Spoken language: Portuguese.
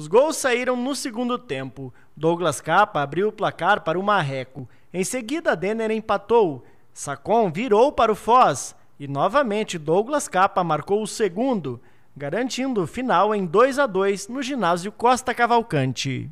Os gols saíram no segundo tempo. Douglas Capa abriu o placar para o Marreco. Em seguida, Denner empatou. Sacon virou para o Foz. E novamente, Douglas Capa marcou o segundo, garantindo o final em 2 a 2 no ginásio Costa Cavalcante.